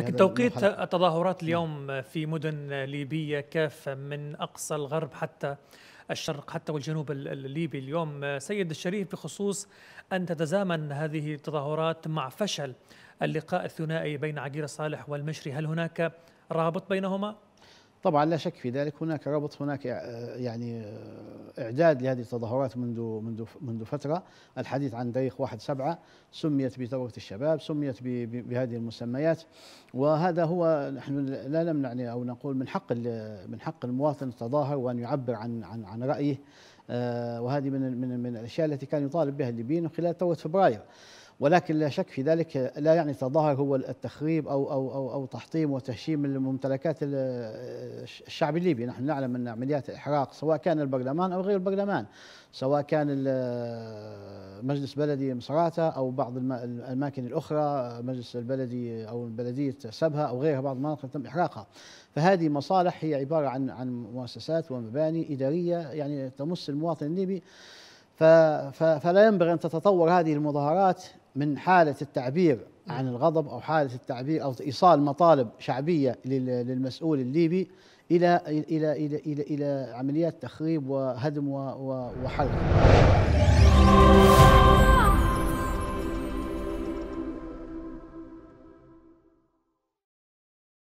لكن توقيت التظاهرات اليوم في مدن ليبية كافة من أقصى الغرب حتى الشرق حتى والجنوب الليبي اليوم سيد الشريف بخصوص أن تتزامن هذه التظاهرات مع فشل اللقاء الثنائي بين عقيل صالح والمشري هل هناك رابط بينهما؟ طبعا لا شك في ذلك هناك ربط هناك آه، يعني آه، اعداد لهذه التظاهرات منذ منذ منذ فتره الحديث عن تاريخ 1 7 سميت بثوره الشباب سميت بهذه المسميات وهذا هو نحن لا نمنع او نقول من حق من حق المواطن التظاهر وان يعبر عن عن عن رايه آه، وهذه من من من الاشياء التي كان يطالب بها الليبيين خلال ثوره فبراير ولكن لا شك في ذلك لا يعني تظاهر هو التخريب او او او, أو تحطيم وتهشيم الممتلكات الشعب الليبي، نحن نعلم ان عمليات الاحراق سواء كان البرلمان او غير البرلمان، سواء كان مجلس بلدي مصراته او بعض الاماكن الاخرى مجلس البلدي او بلديه سبها او غيرها بعض المناطق تم احراقها. فهذه مصالح هي عباره عن عن مؤسسات ومباني اداريه يعني تمس المواطن الليبي فلا ينبغي أن تتطور هذه المظاهرات من حالة التعبير عن الغضب أو حالة التعبير أو إيصال مطالب شعبية للمسؤول الليبي إلى إلى إلى إلى, إلى, إلى عمليات تخريب وهدم وحرق